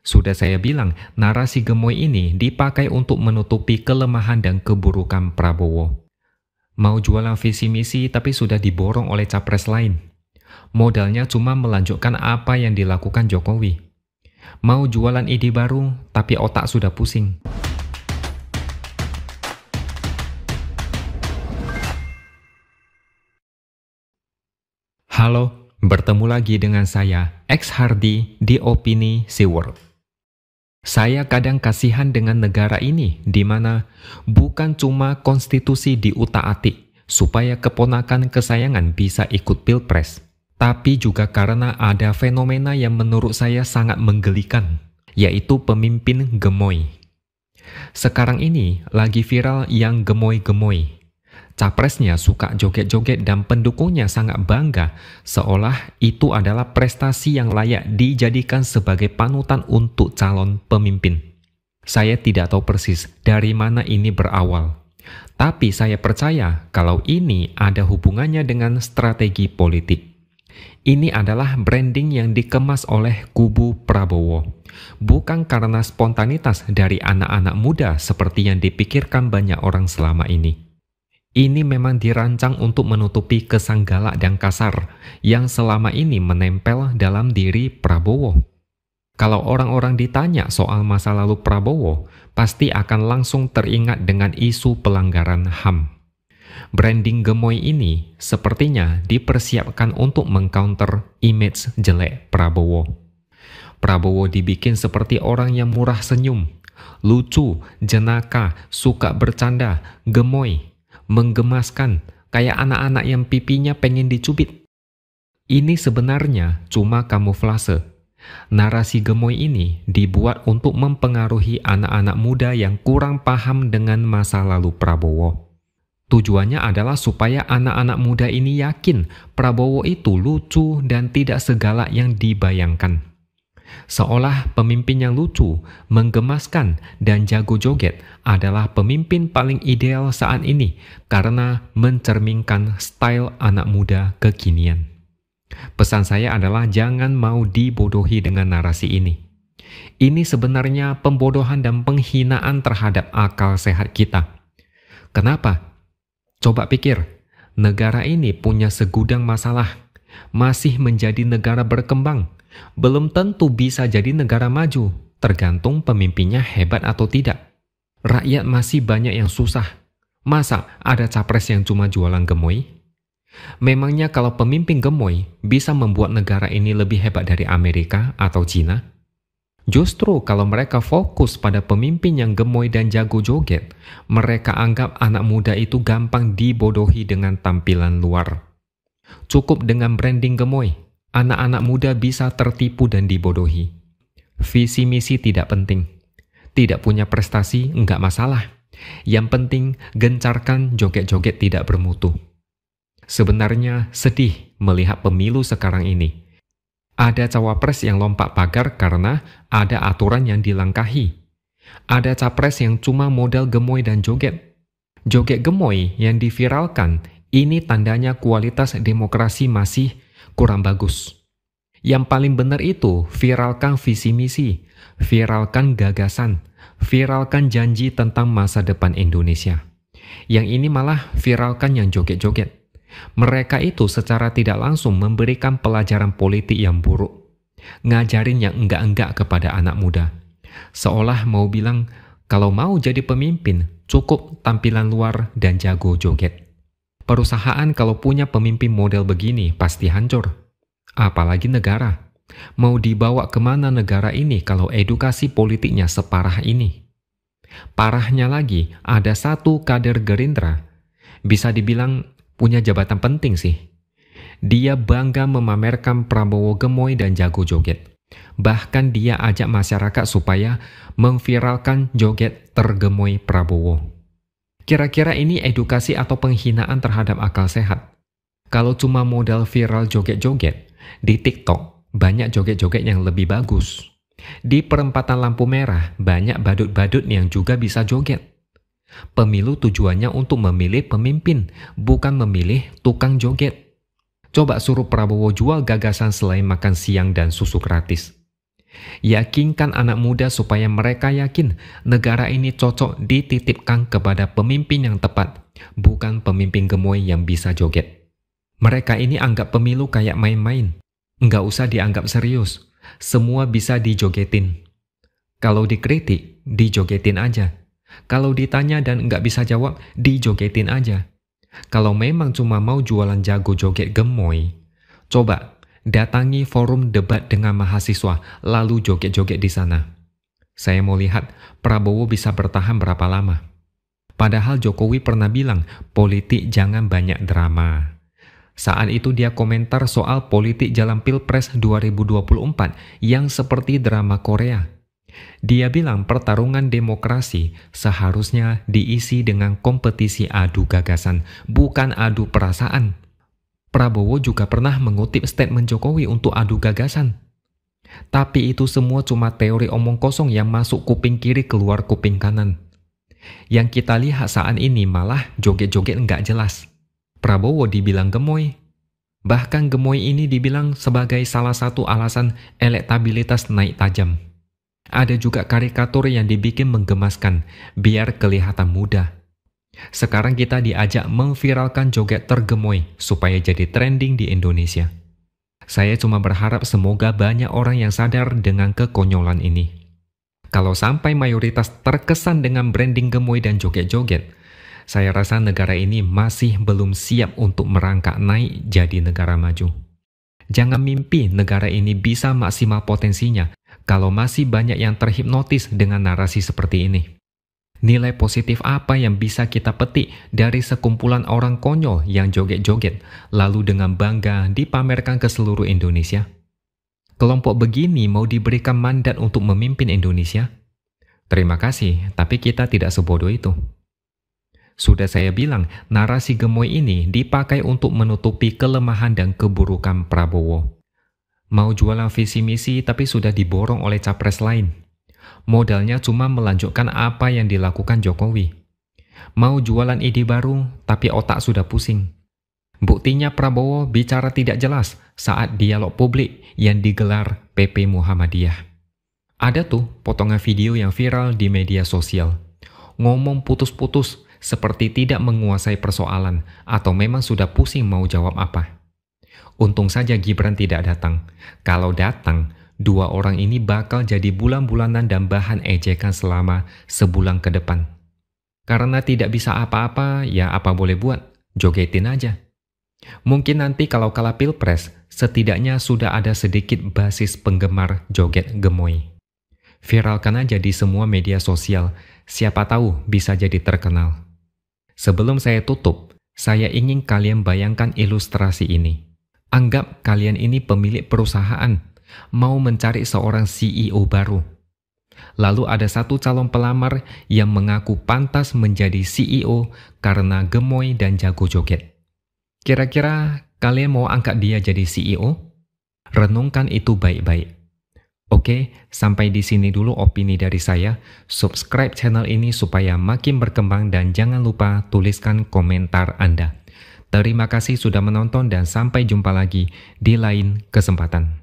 Sudah saya bilang, narasi gemoy ini dipakai untuk menutupi kelemahan dan keburukan Prabowo. Mau jualan visi misi tapi sudah diborong oleh capres lain. Modalnya cuma melanjutkan apa yang dilakukan Jokowi. Mau jualan ide baru tapi otak sudah pusing. Halo, bertemu lagi dengan saya, X Hardy di Opini SeaWorld. Saya kadang kasihan dengan negara ini, di mana bukan cuma konstitusi diutak-atik supaya keponakan kesayangan bisa ikut pilpres, tapi juga karena ada fenomena yang menurut saya sangat menggelikan, yaitu pemimpin gemoy. Sekarang ini lagi viral yang gemoy-gemoy, capresnya suka joget-joget dan pendukungnya sangat bangga seolah itu adalah prestasi yang layak dijadikan sebagai panutan untuk calon pemimpin. Saya tidak tahu persis dari mana ini berawal. Tapi saya percaya kalau ini ada hubungannya dengan strategi politik. Ini adalah branding yang dikemas oleh kubu Prabowo, bukan karena spontanitas dari anak-anak muda seperti yang dipikirkan banyak orang selama ini. Ini memang dirancang untuk menutupi kesanggala dan kasar yang selama ini menempel dalam diri Prabowo. Kalau orang-orang ditanya soal masa lalu Prabowo, pasti akan langsung teringat dengan isu pelanggaran HAM. Branding gemoy ini sepertinya dipersiapkan untuk mengcounter image jelek Prabowo. Prabowo dibikin seperti orang yang murah senyum, lucu, jenaka, suka bercanda, gemoy, menggemaskan, kayak anak-anak yang pipinya pengen dicubit. Ini sebenarnya cuma kamuflase. Narasi gemoy ini dibuat untuk mempengaruhi anak-anak muda yang kurang paham dengan masa lalu Prabowo. Tujuannya adalah supaya anak-anak muda ini yakin Prabowo itu lucu dan tidak segala yang dibayangkan. Seolah pemimpin yang lucu, menggemaskan, dan jago joget adalah pemimpin paling ideal saat ini karena mencerminkan style anak muda kekinian. Pesan saya adalah jangan mau dibodohi dengan narasi ini. Ini sebenarnya pembodohan dan penghinaan terhadap akal sehat kita. Kenapa? Coba pikir, negara ini punya segudang masalah, masih menjadi negara berkembang, belum tentu bisa jadi negara maju, tergantung pemimpinnya hebat atau tidak. Rakyat masih banyak yang susah. Masa ada capres yang cuma jualan gemoy? Memangnya kalau pemimpin gemoy bisa membuat negara ini lebih hebat dari Amerika atau Cina? Justru kalau mereka fokus pada pemimpin yang gemoy dan jago joget, mereka anggap anak muda itu gampang dibodohi dengan tampilan luar. Cukup dengan branding gemoy, Anak-anak muda bisa tertipu dan dibodohi. Visi misi tidak penting. Tidak punya prestasi, enggak masalah. Yang penting, gencarkan joget-joget tidak bermutu. Sebenarnya sedih melihat pemilu sekarang ini. Ada cawapres yang lompat pagar karena ada aturan yang dilangkahi. Ada capres yang cuma modal gemoy dan joget. Joget gemoy yang diviralkan, ini tandanya kualitas demokrasi masih kurang bagus. Yang paling benar itu viralkan visi misi, viralkan gagasan, viralkan janji tentang masa depan Indonesia. Yang ini malah viralkan yang joget-joget. Mereka itu secara tidak langsung memberikan pelajaran politik yang buruk, ngajarin yang enggak-enggak kepada anak muda. Seolah mau bilang, kalau mau jadi pemimpin, cukup tampilan luar dan jago joget. Perusahaan kalau punya pemimpin model begini pasti hancur. Apalagi negara. Mau dibawa kemana negara ini kalau edukasi politiknya separah ini? Parahnya lagi, ada satu kader Gerindra. Bisa dibilang punya jabatan penting sih. Dia bangga memamerkan Prabowo gemoy dan jago joget. Bahkan dia ajak masyarakat supaya memviralkan joget tergemoy Prabowo. Kira-kira ini edukasi atau penghinaan terhadap akal sehat. Kalau cuma modal viral joget-joget, di TikTok banyak joget-joget yang lebih bagus. Di perempatan lampu merah, banyak badut-badut yang juga bisa joget. Pemilu tujuannya untuk memilih pemimpin, bukan memilih tukang joget. Coba suruh Prabowo jual gagasan selain makan siang dan susu gratis. Yakinkan anak muda supaya mereka yakin negara ini cocok dititipkan kepada pemimpin yang tepat, bukan pemimpin gemoy yang bisa joget. Mereka ini anggap pemilu kayak main-main. Nggak usah dianggap serius. Semua bisa dijogetin. Kalau dikritik, dijogetin aja. Kalau ditanya dan nggak bisa jawab, dijogetin aja. Kalau memang cuma mau jualan jago joget gemoy, coba datangi forum debat dengan mahasiswa, lalu joget-joget di sana. Saya mau lihat Prabowo bisa bertahan berapa lama. Padahal Jokowi pernah bilang, politik jangan banyak drama. Saat itu dia komentar soal politik jalan Pilpres 2024 yang seperti drama Korea. Dia bilang pertarungan demokrasi seharusnya diisi dengan kompetisi adu gagasan, bukan adu perasaan. Prabowo juga pernah mengutip statement Jokowi untuk adu gagasan. Tapi itu semua cuma teori omong kosong yang masuk kuping kiri keluar kuping kanan. Yang kita lihat saat ini malah joget-joget nggak jelas. Prabowo dibilang gemoy. Bahkan gemoy ini dibilang sebagai salah satu alasan elektabilitas naik tajam. Ada juga karikatur yang dibikin menggemaskan, biar kelihatan mudah. Sekarang kita diajak memviralkan joget tergemoy supaya jadi trending di Indonesia. Saya cuma berharap semoga banyak orang yang sadar dengan kekonyolan ini. Kalau sampai mayoritas terkesan dengan branding gemoy dan joget-joget, saya rasa negara ini masih belum siap untuk merangkak naik jadi negara maju. Jangan mimpi negara ini bisa maksimal potensinya kalau masih banyak yang terhipnotis dengan narasi seperti ini. Nilai positif apa yang bisa kita petik dari sekumpulan orang konyol yang joget-joget, lalu dengan bangga dipamerkan ke seluruh Indonesia? Kelompok begini mau diberikan mandat untuk memimpin Indonesia? Terima kasih, tapi kita tidak sebodoh itu. Sudah saya bilang, narasi gemoy ini dipakai untuk menutupi kelemahan dan keburukan Prabowo. Mau jualan visi misi tapi sudah diborong oleh capres lain. Modalnya cuma melanjutkan apa yang dilakukan Jokowi. Mau jualan ide baru, tapi otak sudah pusing. Buktinya Prabowo bicara tidak jelas saat dialog publik yang digelar PP Muhammadiyah. Ada tuh potongan video yang viral di media sosial. Ngomong putus-putus seperti tidak menguasai persoalan atau memang sudah pusing mau jawab apa. Untung saja Gibran tidak datang. Kalau datang, dua orang ini bakal jadi bulan-bulanan dan bahan ejekan selama sebulan ke depan. Karena tidak bisa apa-apa, ya apa boleh buat, jogetin aja. Mungkin nanti kalau kalah pilpres, setidaknya sudah ada sedikit basis penggemar joget gemoy. Viralkan aja di semua media sosial, siapa tahu bisa jadi terkenal. Sebelum saya tutup, saya ingin kalian bayangkan ilustrasi ini. Anggap kalian ini pemilik perusahaan mau mencari seorang CEO baru. Lalu ada satu calon pelamar yang mengaku pantas menjadi CEO karena gemoy dan jago joget. Kira-kira kalian mau angkat dia jadi CEO? Renungkan itu baik-baik. Oke, sampai di sini dulu opini dari saya. Subscribe channel ini supaya makin berkembang dan jangan lupa tuliskan komentar Anda. Terima kasih sudah menonton dan sampai jumpa lagi di lain kesempatan.